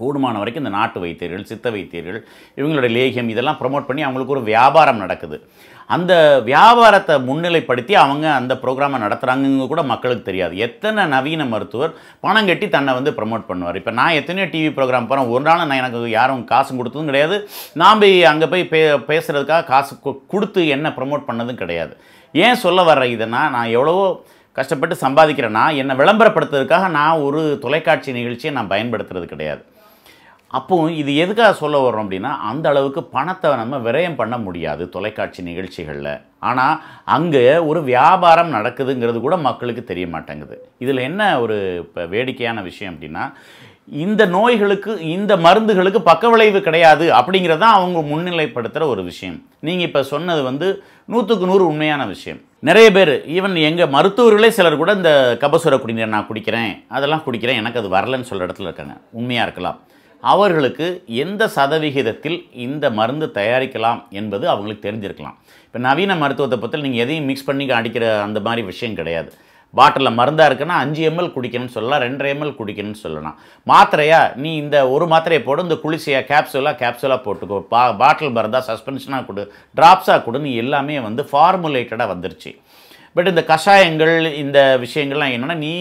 கூடுமான வரைக்கும் இந்த நாட்டு வைத்தியர்கள் சித்த வைத்தியர்கள் இவங்களுடைய லேகியம் இதெல்லாம் ப்ரொமோட் பண்ணி அவங்களுக்கு ஒரு வியாபாரம் நடக்குது அந்த வியாபாரத்தை முன்னிலைப்படுத்தி அவங்க அந்த ப்ரோக்ராமை நடத்துகிறாங்கங்க கூட மக்களுக்கு தெரியாது எத்தனை நவீன மருத்துவர் பணம் கட்டி தன்னை வந்து ப்ரமோட் பண்ணுவார் இப்போ நான் எத்தனையோ டிவி ப்ரோக்ராம் போகிறேன் ஒரு நாள் நான் எனக்கு யாரும் காசு கொடுத்ததும் கிடையாது நான் போய் அங்கே போய் பே பேசுகிறதுக்காக காசு கொடுத்து என்ன ப்ரமோட் பண்ணதும் கிடையாது ஏன் சொல்ல வர்ற இதுனா நான் எவ்வளவோ கஷ்டப்பட்டு சம்பாதிக்கிறேன்னா என்னை விளம்பரப்படுத்துறதுக்காக நான் ஒரு தொலைக்காட்சி நிகழ்ச்சியை நான் பயன்படுத்துறது கிடையாது அப்போ இது எதுக்காக சொல்ல வர்றோம் அப்படின்னா அந்த அளவுக்கு பணத்தை நம்ம விரயம் பண்ண முடியாது தொலைக்காட்சி நிகழ்ச்சிகளில் ஆனால் அங்கே ஒரு வியாபாரம் நடக்குதுங்கிறது கூட மக்களுக்கு தெரிய மாட்டேங்குது இதில் என்ன ஒரு இப்போ வேடிக்கையான விஷயம் அப்படின்னா இந்த நோய்களுக்கு இந்த மருந்துகளுக்கு பக்க விளைவு கிடையாது அப்படிங்கிறது தான் அவங்க முன்னிலைப்படுத்துகிற ஒரு விஷயம் நீங்கள் இப்போ சொன்னது வந்து நூற்றுக்கு நூறு உண்மையான விஷயம் நிறைய பேர் ஈவன் எங்கள் மருத்துவர்களே சிலர் கூட இந்த கபசுர குடிநீர் நான் குடிக்கிறேன் அதெல்லாம் குடிக்கிறேன் எனக்கு அது வரலன்னு சொல்கிற இடத்துல இருக்காங்க உண்மையாக இருக்கலாம் அவர்களுக்கு எந்த சதவிகிதத்தில் இந்த மருந்து தயாரிக்கலாம் என்பது அவங்களுக்கு தெரிஞ்சிருக்கலாம் இப்போ நவீன மருத்துவத்தை பற்றி நீங்கள் எதையும் மிக்ஸ் பண்ணி அடிக்கிற அந்த மாதிரி விஷயம் கிடையாது பாட்டிலில் மருந்தாக இருக்குன்னா அஞ்சு எம்எல் குடிக்கணும்னு சொல்லலாம் ரெண்டரை எம்எல் குடிக்கணும்னு சொல்லலாம் மாத்திரையா நீ இந்த ஒரு மாத்திரையை போட இந்த குளிசையாக கேப்சூலாக கேப்சூலாக போட்டுக்கோ பா பாட்டில் மருந்தாக சஸ்பென்ஷனாக கொடு ட்ராப்ஸாக கொடு நீ எல்லாமே வந்து ஃபார்முலேட்டடாக வந்துருச்சு பட் இந்த கஷாயங்கள் இந்த விஷயங்கள்லாம் என்னென்னா நீ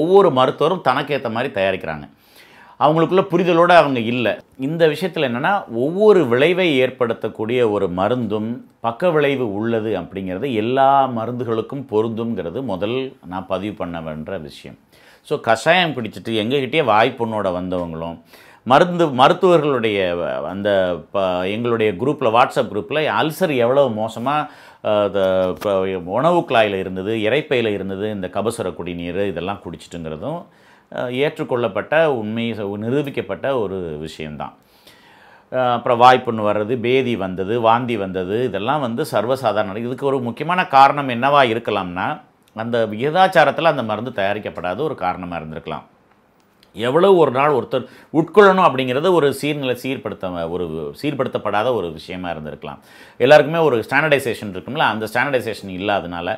ஒவ்வொரு மருத்துவரும் தனக்கேற்ற மாதிரி தயாரிக்கிறாங்க அவங்களுக்குள்ள புரிதலோடு அவங்க இல்லை இந்த விஷயத்தில் என்னென்னா ஒவ்வொரு விளைவை ஏற்படுத்தக்கூடிய ஒரு மருந்தும் பக்க விளைவு உள்ளது அப்படிங்கிறது எல்லா மருந்துகளுக்கும் பொருந்துங்கிறது முதல் நான் பதிவு பண்ண வேண்ட விஷயம் ஸோ கஷாயம் குடிச்சிட்டு எங்ககிட்டயே வாய்ப்பொண்ணோட வந்தவங்களும் மருந்து மருத்துவர்களுடைய அந்த ப எங்களுடைய குரூப்பில் வாட்ஸ்அப் குரூப்பில் அல்சர் எவ்வளோ மோசமாக உணவு குழாயில் இருந்தது இறைப்பையில் இருந்தது இந்த கபசுர குடிநீர் இதெல்லாம் குடிச்சிட்டுங்கிறதும் ஏற்றுக்கொள்ளப்பட்ட உண்மை நிரூபிக்கப்பட்ட ஒரு விஷயம்தான் அப்புறம் வாய்ப்புன்னு வர்றது பேதி வந்தது வாந்தி வந்தது இதெல்லாம் வந்து சர்வசாதாரண இதுக்கு ஒரு முக்கியமான காரணம் என்னவா இருக்கலாம்னா அந்த விகிதாச்சாரத்தில் அந்த மருந்து தயாரிக்கப்படாத ஒரு காரணமாக இருந்திருக்கலாம் எவ்வளோ ஒரு நாள் ஒருத்தர் உட்கொள்ளணும் அப்படிங்கிறது ஒரு சீர்நிலை சீர்படுத்த ஒரு சீர்படுத்தப்படாத ஒரு விஷயமா இருந்திருக்கலாம் எல்லாருக்குமே ஒரு ஸ்டாண்டர்டைசேஷன் இருக்கும்ல அந்த ஸ்டாண்டர்டைசேஷன் இல்லாதனால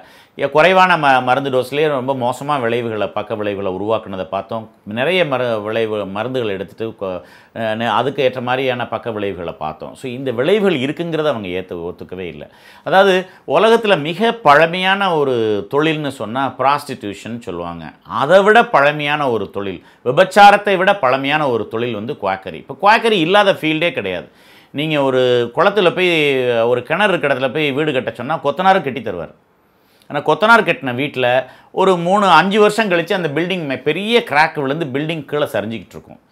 குறைவான ம மருந்து டோஸ்லேயே ரொம்ப மோசமாக விளைவுகளை பக்க விளைவுகளை உருவாக்குனதை பார்த்தோம் நிறைய மரு விளைவு மருந்துகள் எடுத்துகிட்டு அதுக்கு ஏற்ற மாதிரியான பக்க விளைவுகளை பார்த்தோம் ஸோ இந்த விளைவுகள் இருக்குங்கிறத அவங்க ஏற்று ஒத்துக்கவே இல்லை அதாவது உலகத்தில் மிக பழமையான ஒரு தொழில்னு சொன்னால் ப்ராஸ்டிடியூஷன் சொல்லுவாங்க அதை விட பழமையான ஒரு தொழில் விபச்சாரத்தை விட பழமையான ஒரு தொழில் வந்து குவாக்கரி இப்போ குவாக்கரி இல்லாத ஃபீல்டே கிடையாது நீங்கள் ஒரு குளத்தில் போய் ஒரு கிணறு இருக்கிற இடத்துல போய் வீடு கட்ட சொன்னால் கொத்தனாரும் கட்டித்தருவார் தருவார் ஆனால் கொத்தனார் கட்டின வீட்டில் ஒரு மூணு அஞ்சு வருஷம் கழித்து அந்த பில்டிங் பெரிய கிராக் விழுந்து பில்டிங் கீழே சரிஞ்சிக்கிட்டு இருக்கும்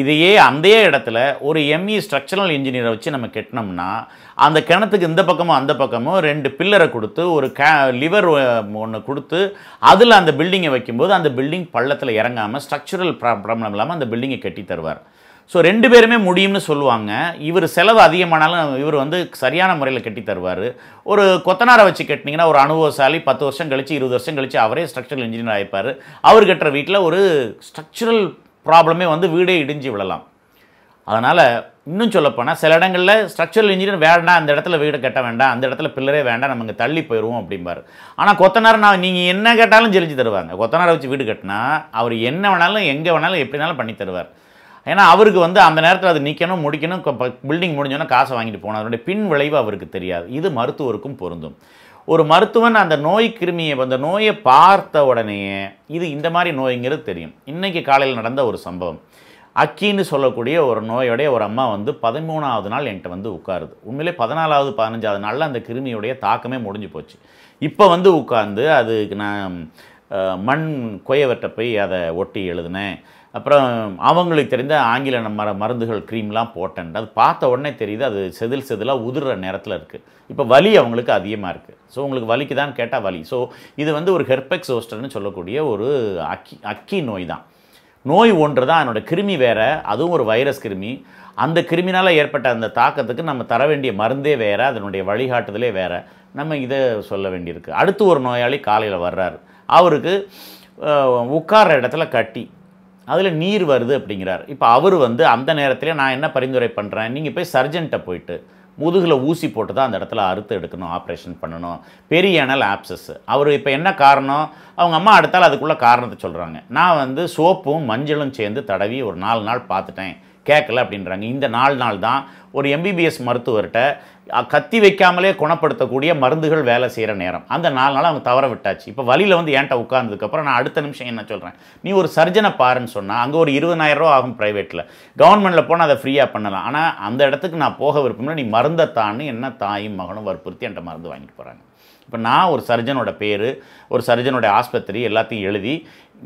இதையே அந்த இடத்துல ஒரு எம்இ ஸ்ட்ரக்சரல் இன்ஜினியரை வச்சு நம்ம கெட்டினோம்னா அந்த கிணத்துக்கு இந்த பக்கமும் அந்த பக்கமும் ரெண்டு பில்லரை கொடுத்து ஒரு கே லிவர் ஒன்று கொடுத்து அதில் அந்த பில்டிங்கை வைக்கும்போது அந்த பில்டிங் பள்ளத்தில் இறங்காமல் ஸ்ட்ரக்சரல் ப்ராப்ளம் இல்லாமல் அந்த பில்டிங்கை கட்டி தருவார் ஸோ ரெண்டு பேருமே முடியும்னு சொல்லுவாங்க இவர் செலவு அதிகமானாலும் இவர் வந்து சரியான முறையில் கட்டி தருவார் ஒரு கொத்தனாரை வச்சு கட்டினீங்கன்னா ஒரு அனுபவசாலி பத்து வருஷம் கழித்து இருபது வருஷம் கழித்து அவரே ஸ்ட்ரக்சரல் இன்ஜினியர் ஆகிப்பார் அவர் கட்டுற வீட்டில் ஒரு ஸ்ட்ரக்சரல் ப்ராப்ளமே வந்து வீடே இடிஞ்சு விழலாம் அதனால் இன்னும் சொல்லப்போனால் சில இடங்களில் ஸ்ட்ரக்சரல் இன்ஜினியர் வேண்டாம் அந்த இடத்துல வீடு கட்ட வேண்டாம் அந்த இடத்துல பில்லரே வேண்டாம் நம்ம இங்கே தள்ளி போயிடுவோம் அப்படிம்பார் ஆனால் கொத்தனார் நான் நீங்கள் என்ன கேட்டாலும் ஜெலிஞ்சு தருவாங்க கொத்தனாரை வச்சு வீடு கட்டினா அவர் என்ன வேணாலும் எங்கே வேணாலும் எப்படினாலும் பண்ணி தருவார் ஏன்னா அவருக்கு வந்து அந்த நேரத்தில் அது நிற்கணும் முடிக்கணும் பில்டிங் முடிஞ்சோன்னா காசை வாங்கிட்டு போகணும் அதனுடைய பின் விளைவு அவருக்கு தெரியாது இது மருத்துவருக்கும் பொருந்தும் ஒரு மருத்துவன் அந்த நோய் கிருமியை அந்த நோயை பார்த்த உடனேயே இது இந்த மாதிரி நோய்ங்கிறது தெரியும் இன்றைக்கி காலையில் நடந்த ஒரு சம்பவம் அக்கின்னு சொல்லக்கூடிய ஒரு நோயோடைய ஒரு அம்மா வந்து பதிமூணாவது நாள் என்கிட்ட வந்து உட்காருது உண்மையிலே பதினாலாவது பதினஞ்சாவது நாளில் அந்த கிருமியுடைய தாக்கமே முடிஞ்சு போச்சு இப்போ வந்து உட்காந்து அதுக்கு நான் மண் கொயவர்கிட்ட போய் அதை ஒட்டி எழுதினேன் அப்புறம் அவங்களுக்கு தெரிந்த ஆங்கில மர மருந்துகள் க்ரீம்லாம் போட்டேன் அது பார்த்த உடனே தெரியுது அது செதில் செதிலாக உதிர்ற நேரத்தில் இருக்குது இப்போ வலி அவங்களுக்கு அதிகமாக இருக்குது ஸோ உங்களுக்கு வலிக்குதான்னு கேட்டால் வலி ஸோ இது வந்து ஒரு ஹெர்பெக்ஸ் ஹோஸ்டர்னு சொல்லக்கூடிய ஒரு அக்கி அக்கி நோய் தான் நோய் ஒன்று தான் அதனோட கிருமி வேறு அதுவும் ஒரு வைரஸ் கிருமி அந்த கிருமினால் ஏற்பட்ட அந்த தாக்கத்துக்கு நம்ம தர வேண்டிய மருந்தே வேறு அதனுடைய வழிகாட்டுதலே வேறு நம்ம இதை சொல்ல வேண்டியிருக்கு அடுத்து ஒரு நோயாளி காலையில் வர்றார் அவருக்கு உட்கார்ற இடத்துல கட்டி அதில் நீர் வருது அப்படிங்கிறார் இப்போ அவர் வந்து அந்த நேரத்தில் நான் என்ன பரிந்துரை பண்ணுறேன் நீங்கள் போய் சர்ஜன்ட்டை போயிட்டு முதுகில் ஊசி போட்டு தான் அந்த இடத்துல அறுத்து எடுக்கணும் ஆப்ரேஷன் பண்ணணும் பெரிய அனல் ஆப்சஸ் அவர் இப்போ என்ன காரணம் அவங்க அம்மா அடுத்தால் அதுக்குள்ளே காரணத்தை சொல்கிறாங்க நான் வந்து சோப்பும் மஞ்சளும் சேர்ந்து தடவி ஒரு நாலு நாள் பார்த்துட்டேன் கேட்கல அப்படின்றாங்க இந்த நாலு நாள் தான் ஒரு எம்பிபிஎஸ் மருத்துவர்கிட்ட கத்தி வைக்காமலே குணப்படுத்தக்கூடிய மருந்துகள் வேலை செய்கிற நேரம் அந்த நாலு நாள் அவங்க தவற விட்டாச்சு இப்போ வழியில் வந்து ஏன்ட்ட உட்கார்ந்ததுக்கப்புறம் நான் அடுத்த நிமிஷம் என்ன சொல்கிறேன் நீ ஒரு சர்ஜனை பாருன்னு சொன்னால் அங்கே ஒரு ரூபா ஆகும் ப்ரைவேட்டில் கவர்மெண்ட்டில் போனால் அதை ஃப்ரீயாக பண்ணலாம் ஆனால் அந்த இடத்துக்கு நான் போக விருப்பம்னா நீ மருந்தை தான்னு என்ன தாயும் மகனும் வற்புறுத்தி என்கிட்ட மருந்து வாங்கிட்டு போகிறாங்க இப்போ நான் ஒரு சர்ஜனோட பேர் ஒரு சர்ஜனோட ஆஸ்பத்திரி எல்லாத்தையும் எழுதி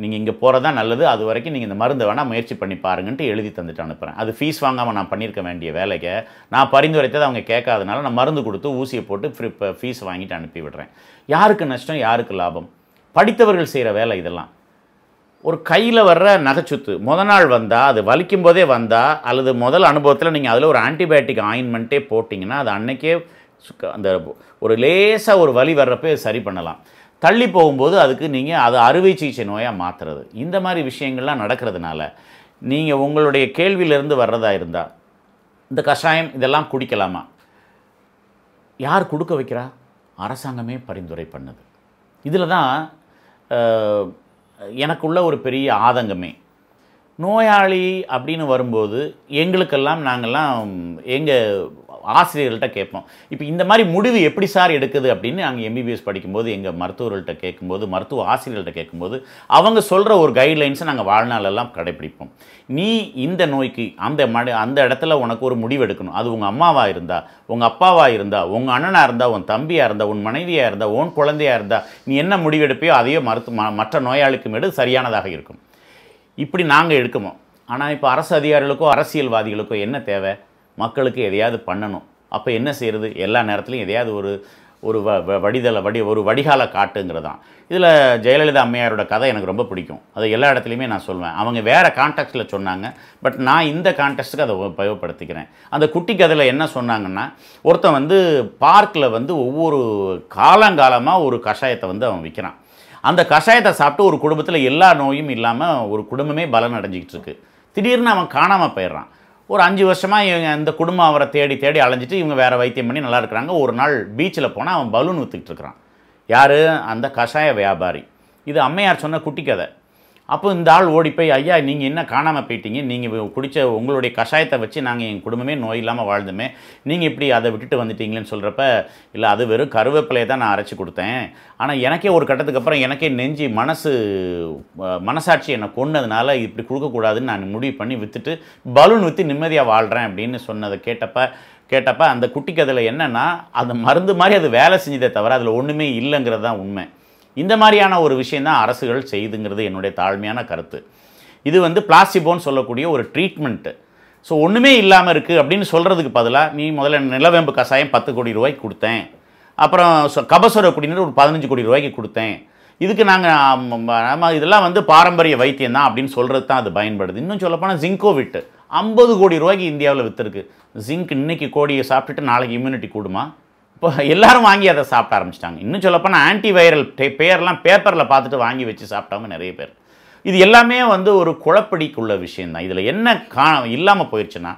நீங்கள் இங்கே போகிறதா நல்லது அது வரைக்கும் நீங்கள் இந்த மருந்து வேணால் முயற்சி பண்ணி பாருங்கன்ட்டு எழுதி தந்துட்டு அனுப்புகிறேன் அது ஃபீஸ் வாங்காமல் நான் பண்ணியிருக்க வேண்டிய வேலைக்கு நான் பரிந்துரைத்தது அவங்க கேட்காதனால நான் மருந்து கொடுத்து ஊசியை போட்டு ஃப்ரீ ஃபீஸ் வாங்கிட்டு அனுப்பி விடுறேன் யாருக்கு நஷ்டம் யாருக்கு லாபம் படித்தவர்கள் செய்கிற வேலை இதெல்லாம் ஒரு கையில் வர்ற நகைச்சுத்து முத நாள் வந்தால் அது வலிக்கும் போதே வந்தால் அல்லது முதல் அனுபவத்தில் நீங்கள் அதில் ஒரு ஆன்டிபயோட்டிக் ஆயின்மெண்ட்டே போட்டிங்கன்னா அது அன்றைக்கே அந்த ஒரு லேசாக ஒரு வலி வர்றப்ப சரி பண்ணலாம் தள்ளி போகும்போது அதுக்கு நீங்கள் அது அறுவை சிகிச்சை நோயாக மாற்றுறது இந்த மாதிரி விஷயங்கள்லாம் நடக்கிறதுனால நீங்கள் உங்களுடைய கேள்வியிலேருந்து வர்றதா இருந்தால் இந்த கஷாயம் இதெல்லாம் குடிக்கலாமா யார் கொடுக்க வைக்கிறா அரசாங்கமே பரிந்துரை பண்ணுது இதில் தான் எனக்குள்ள ஒரு பெரிய ஆதங்கமே நோயாளி அப்படின்னு வரும்போது எங்களுக்கெல்லாம் நாங்கள்லாம் எங்கள் ஆசிரியர்கள்ட்ட கேட்போம் இப்போ இந்த மாதிரி முடிவு எப்படி சார் எடுக்குது அப்படின்னு அங்கே எம்பிபிஎஸ் படிக்கும்போது எங்கள் மருத்துவர்கள்ட்ட கேட்கும்போது மருத்துவ ஆசிரியர்கள்ட்ட கேட்கும்போது அவங்க சொல்கிற ஒரு கைட்லைன்ஸை நாங்கள் வாழ்நாளெல்லாம் கடைப்பிடிப்போம் நீ இந்த நோய்க்கு அந்த மடி அந்த இடத்துல உனக்கு ஒரு முடிவு எடுக்கணும் அது உங்கள் அம்மாவாக இருந்தால் உங்கள் அப்பாவாக இருந்தால் உங்கள் அண்ணனாக இருந்தால் உன் தம்பியாக இருந்தால் உன் மனைவியாக இருந்தால் உன் குழந்தையாக இருந்தால் நீ என்ன முடிவு எடுப்பையோ அதையோ மருத்துவ மற்ற நோயாளிக்கும் எடு சரியானதாக இருக்கும் இப்படி நாங்கள் எடுக்கமோ ஆனால் இப்போ அரசு அதிகாரிகளுக்கோ அரசியல்வாதிகளுக்கோ என்ன தேவை மக்களுக்கு எதையாவது பண்ணணும் அப்போ என்ன செய்கிறது எல்லா நேரத்துலையும் எதையாவது ஒரு ஒரு வ வடிதலை வடி ஒரு வடிகால காட்டுங்கிறது தான் இதில் ஜெயலலிதா அம்மையாரோட கதை எனக்கு ரொம்ப பிடிக்கும் அது எல்லா இடத்துலையுமே நான் சொல்வேன் அவங்க வேறு கான்டெக்ட்டில் சொன்னாங்க பட் நான் இந்த கான்டெக்ட்டுக்கு அதை உபயோகப்படுத்திக்கிறேன் அந்த குட்டி கதையில் என்ன சொன்னாங்கன்னா ஒருத்தன் வந்து பார்க்கில் வந்து ஒவ்வொரு காலங்காலமாக ஒரு கஷாயத்தை வந்து அவன் விற்கிறான் அந்த கஷாயத்தை சாப்பிட்டு ஒரு குடும்பத்தில் எல்லா நோயும் இல்லாமல் ஒரு குடும்பமே பலன் அடைஞ்சிக்கிட்டு இருக்கு திடீர்னு அவன் காணாமல் போயிடுறான் ஒரு அஞ்சு வருஷமாக இவங்க இந்த குடும்பம் அவரை தேடி தேடி அலைஞ்சிட்டு இவங்க வேறு வைத்தியம் பண்ணி நல்லா இருக்கிறாங்க ஒரு நாள் பீச்சில் போனால் அவன் பலூன் ஊற்றிக்கிட்டு இருக்கிறான் யார் அந்த கஷாய வியாபாரி இது அம்மையார் சொன்ன குட்டி கதை அப்போ இந்த ஆள் ஓடி போய் ஐயா நீங்கள் என்ன காணாமல் போயிட்டீங்க நீங்கள் குடித்த உங்களுடைய கஷாயத்தை வச்சு நாங்கள் எங்கள் குடும்பமே நோய் இல்லாமல் வாழ்ந்தோமே நீங்கள் இப்படி அதை விட்டுட்டு வந்துட்டீங்களேன்னு சொல்கிறப்ப இல்லை அது வெறும் கருவேப்பிலையை தான் நான் அரைச்சி கொடுத்தேன் ஆனால் எனக்கே ஒரு கட்டத்துக்கு அப்புறம் எனக்கே நெஞ்சு மனசு மனசாட்சி என்னை கொண்டதுனால இப்படி கொடுக்கக்கூடாதுன்னு நான் முடிவு பண்ணி விற்றுட்டு பலூன் விற்று நிம்மதியாக வாழ்கிறேன் அப்படின்னு சொன்னதை கேட்டப்போ கேட்டப்போ அந்த குட்டி கதையில் என்னென்னா அந்த மருந்து மாதிரி அது வேலை செஞ்சதே தவிர அதில் ஒன்றுமே இல்லைங்கிறது தான் உண்மை இந்த மாதிரியான ஒரு விஷயம் தான் அரசுகள் செய்துங்கிறது என்னுடைய தாழ்மையான கருத்து இது வந்து பிளாஸ்டிபோன்னு சொல்லக்கூடிய ஒரு ட்ரீட்மெண்ட்டு ஸோ ஒன்றுமே இல்லாமல் இருக்குது அப்படின்னு சொல்கிறதுக்கு பதிலாக நீ முதல்ல நிலவேம்பு கஷாயம் பத்து கோடி ரூபாய்க்கு கொடுத்தேன் அப்புறம் கபசுர குடிநீர் ஒரு பதினஞ்சு கோடி ரூபாய்க்கு கொடுத்தேன் இதுக்கு நாங்கள் நம்ம இதெல்லாம் வந்து பாரம்பரிய வைத்தியம் தான் அப்படின்னு சொல்கிறது தான் அது பயன்படுது இன்னும் சொல்லப்போனால் ஜிங்கோ விட்டு ஐம்பது கோடி ரூபாய்க்கு இந்தியாவில் விற்றுருக்கு ஜிங்க் இன்றைக்கி கோடியை சாப்பிட்டுட்டு நாளைக்கு இம்யூனிட்டி கூடுமா இப்போ எல்லாரும் வாங்கி அதை சாப்பிட ஆரம்பிச்சிட்டாங்க இன்னும் சொல்லப்போனால் வைரல் பேர்லாம் பேப்பரில் பார்த்துட்டு வாங்கி வச்சு சாப்பிட்டவங்க நிறைய பேர் இது எல்லாமே வந்து ஒரு குழப்படிக்குள்ள விஷயந்தான் இதில் என்ன கா இல்லாமல் போயிடுச்சுன்னா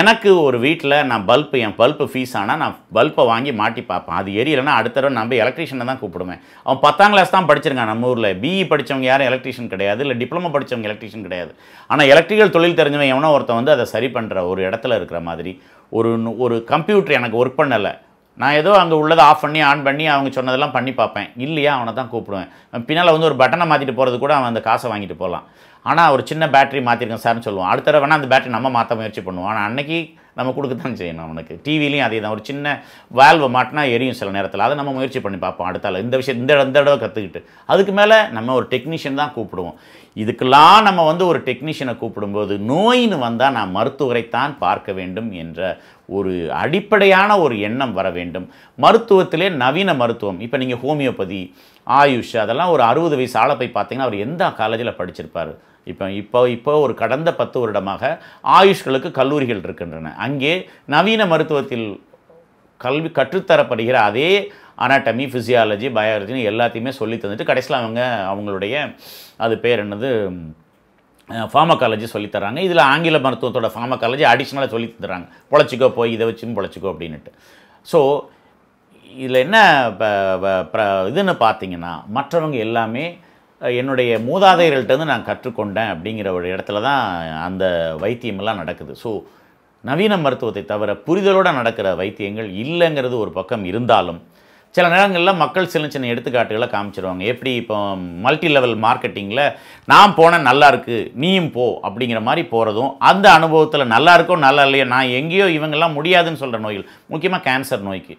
எனக்கு ஒரு வீட்டில் நான் பல்ப்பு என் பல்ப்பு ஃபீஸ் ஆனால் நான் பல்ப்பை வாங்கி மாட்டி பார்ப்பேன் அது எரியலைன்னா அடுத்த தடவை நம்ம எலக்ட்ரிஷனை தான் கூப்பிடுவேன் அவன் பத்தாம் கிளாஸ் தான் படிச்சிருக்கான் நம்ம ஊரில் பிஇ e படித்தவங்க யாரும் எலக்ட்ரிஷியன் கிடையாது இல்லை டிப்ளமோ படித்தவங்க எலக்ட்ரிஷியன் கிடையாது ஆனால் எலக்ட்ரிக்கல் தொழில் தெரிஞ்சவன் எவனோ ஒருத்தன் வந்து அதை சரி பண்ணுற ஒரு இடத்துல இருக்கிற மாதிரி ஒரு ஒரு கம்ப்யூட்டர் எனக்கு ஒர்க் பண்ணலை நான் ஏதோ அங்கே உள்ளதை ஆஃப் பண்ணி ஆன் பண்ணி அவங்க சொன்னதெல்லாம் பண்ணி பார்ப்பேன் இல்லையா அவனை தான் கூப்பிடுவேன் பின்னால் வந்து ஒரு பட்டனை மாற்றிட்டு போகிறது கூட அவன் அந்த காசை வாங்கிட்டு போகலாம் ஆனால் ஒரு சின்ன பேட்டரி மாற்றிருக்கேன் சார்னு சொல்லுவான் அடுத்த தடவை வேணால் அந்த பேட்டரி நம்ம மாற்ற முயற்சி பண்ணுவோம் ஆனால் அன்றைக்கி நம்ம கொடுக்க தான் செய்யணும் அவனுக்கு டிவிலையும் அதே தான் ஒரு சின்ன வால்வ மாட்டினா எரியும் சில நேரத்தில் அதை நம்ம முயற்சி பண்ணி பார்ப்போம் அடுத்தால இந்த விஷயம் இந்த இந்த தடவை கற்றுக்கிட்டு அதுக்கு மேலே நம்ம ஒரு டெக்னீஷியன் தான் கூப்பிடுவோம் இதுக்கெல்லாம் நம்ம வந்து ஒரு டெக்னீஷியனை கூப்பிடும்போது நோயின்னு வந்தால் நான் மருத்துவரைத்தான் பார்க்க வேண்டும் என்ற ஒரு அடிப்படையான ஒரு எண்ணம் வர வேண்டும் மருத்துவத்திலே நவீன மருத்துவம் இப்போ நீங்கள் ஹோமியோபதி ஆயுஷ் அதெல்லாம் ஒரு அறுபது வயசு ஆளை போய் பார்த்தீங்கன்னா அவர் எந்த காலேஜில் படிச்சிருப்பார் இப்போ இப்போ இப்போ ஒரு கடந்த பத்து வருடமாக ஆயுஷ்களுக்கு கல்லூரிகள் இருக்கின்றன அங்கே நவீன மருத்துவத்தில் கல்வி கற்றுத்தரப்படுகிற அதே அனாட்டமி ஃபிசியாலஜி பயாலஜின்னு எல்லாத்தையுமே சொல்லி தந்துட்டு கடைசியில் அவங்க அவங்களுடைய அது பேர் என்னது ஃபார்மகாலஜி சொல்லித்தராங்க இதில் ஆங்கில மருத்துவத்தோட ஃபார்மகாலஜி அடிஷ்னலாக சொல்லி தந்துடுறாங்க பொழைச்சிக்கோ போய் இதை வச்சும் பொழைச்சிக்கோ அப்படின்ட்டு ஸோ இதில் என்ன இதுன்னு பார்த்தீங்கன்னா மற்றவங்க எல்லாமே என்னுடைய மூதாதையர்கள்ட்டேருந்து நான் கற்றுக்கொண்டேன் அப்படிங்கிற ஒரு இடத்துல தான் அந்த வைத்தியமெல்லாம் நடக்குது ஸோ நவீன மருத்துவத்தை தவிர புரிதலோடு நடக்கிற வைத்தியங்கள் இல்லைங்கிறது ஒரு பக்கம் இருந்தாலும் சில நேரங்களில் மக்கள் சின்ன சின்ன எடுத்துக்காட்டுகளை காமிச்சிருவாங்க எப்படி இப்போ மல்டி லெவல் மார்க்கெட்டிங்கில் நான் போனேன் நல்லா இருக்குது நீயும் போ அப்படிங்கிற மாதிரி போகிறதும் அந்த அனுபவத்தில் நல்லா இருக்கோ நல்லா இல்லையோ நான் எங்கேயோ இவங்கெல்லாம் முடியாதுன்னு சொல்கிற நோய்கள் முக்கியமாக கேன்சர் நோய்க்கு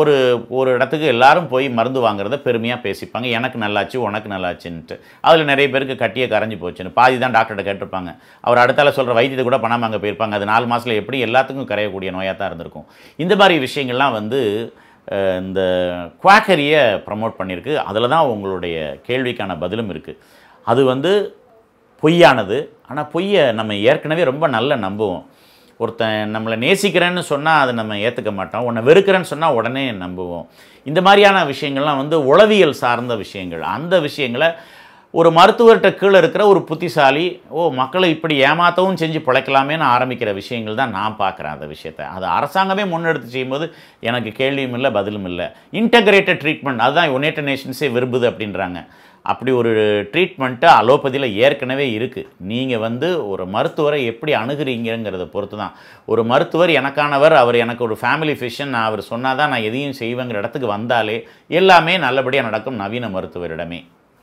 ஒரு ஒரு இடத்துக்கு எல்லாரும் போய் மருந்து வாங்குறத பெருமையாக பேசிப்பாங்க எனக்கு நல்லாச்சு உனக்கு நல்லாச்சுன்ட்டு அதில் நிறைய பேருக்கு கட்டியே கரைஞ்சி போச்சுன்னு பாதி தான் டாக்டர்கிட்ட கேட்டிருப்பாங்க அவர் அடுத்தால சொல்கிற வைத்தியத்தை கூட பணம் அங்கே போயிருப்பாங்க அது நாலு மாதத்தில் எப்படி எல்லாத்துக்கும் கரையக்கூடிய நோயாக தான் இருந்திருக்கும் இந்த மாதிரி விஷயங்கள்லாம் வந்து இந்த குவாக்கரியை ப்ரமோட் பண்ணியிருக்கு அதில் தான் உங்களுடைய கேள்விக்கான பதிலும் இருக்குது அது வந்து பொய்யானது ஆனால் பொய்யை நம்ம ஏற்கனவே ரொம்ப நல்ல நம்புவோம் ஒருத்தன் நம்மளை நேசிக்கிறேன்னு சொன்னால் அதை நம்ம ஏற்றுக்க மாட்டோம் உன்னை வெறுக்கிறேன்னு சொன்னால் உடனே நம்புவோம் இந்த மாதிரியான விஷயங்கள்லாம் வந்து உளவியல் சார்ந்த விஷயங்கள் அந்த விஷயங்களை ஒரு மருத்துவர்கிட்ட கீழே இருக்கிற ஒரு புத்திசாலி ஓ மக்களை இப்படி ஏமாத்தவும் செஞ்சு நான் ஆரம்பிக்கிற விஷயங்கள் தான் நான் பார்க்குறேன் அந்த விஷயத்தை அது அரசாங்கமே முன்னெடுத்து செய்யும்போது எனக்கு கேள்வியும் இல்லை பதிலும் இல்லை இன்டகிரேட்டட் ட்ரீட்மெண்ட் அதுதான் யுனைடட் நேஷன்ஸே விரும்புது அப்படின்றாங்க அப்படி ஒரு ட்ரீட்மெண்ட்டு அலோபதியில் ஏற்கனவே இருக்குது நீங்கள் வந்து ஒரு மருத்துவரை எப்படி அணுகிறீங்கிறத பொறுத்து தான் ஒரு மருத்துவர் எனக்கானவர் அவர் எனக்கு ஒரு ஃபேமிலி ஃபிஷன் அவர் சொன்னால் தான் நான் எதையும் செய்வேங்கிற இடத்துக்கு வந்தாலே எல்லாமே நல்லபடியாக நடக்கும் நவீன மருத்துவரிடமே